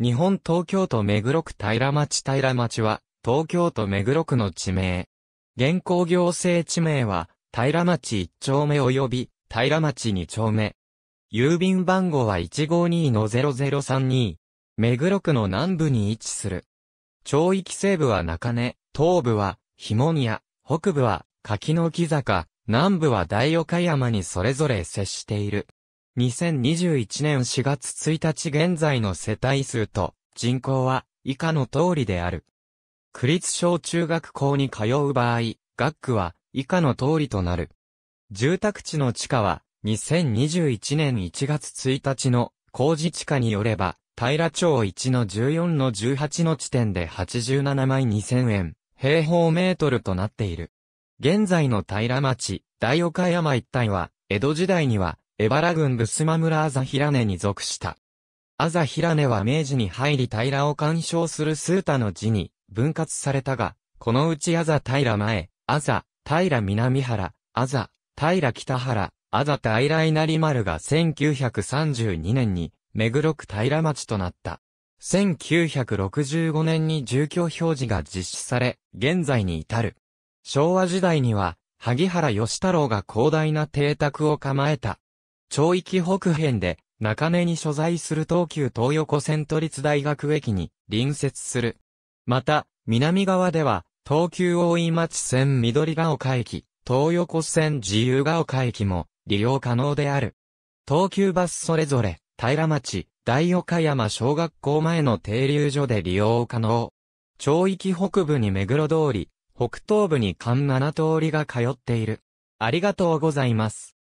日本東京都目黒区平町平町は、東京都目黒区の地名。現行行政地名は、平町1丁目及び、平町2丁目。郵便番号は152-0032。目黒区の南部に位置する。町域西部は中根、東部は、ひ紐宮、北部は、柿の木坂、南部は大岡山にそれぞれ接している。2021年4月1日現在の世帯数と人口は以下の通りである。区立小中学校に通う場合、学区は以下の通りとなる。住宅地の地価は2021年1月1日の工事地価によれば、平町1の14の18の地点で87万2000円、平方メートルとなっている。現在の平町、大岡山一帯は、江戸時代には、エバラ郡ブスマ村朝平根に属した。朝平根は明治に入り平を干渉するスータの字に分割されたが、このうち朝平前、朝、平南原、朝、平北原、朝平稲荷丸が1932年に目黒区平町となった。1965年に住居表示が実施され、現在に至る。昭和時代には、萩原義太郎が広大な邸宅を構えた。町域北辺で、中根に所在する東急東横線都立大学駅に隣接する。また、南側では、東急大井町線緑ヶ丘駅、東横線自由が丘駅も利用可能である。東急バスそれぞれ、平町、大岡山小学校前の停留所で利用可能。町域北部に目黒通り、北東部に関7通りが通っている。ありがとうございます。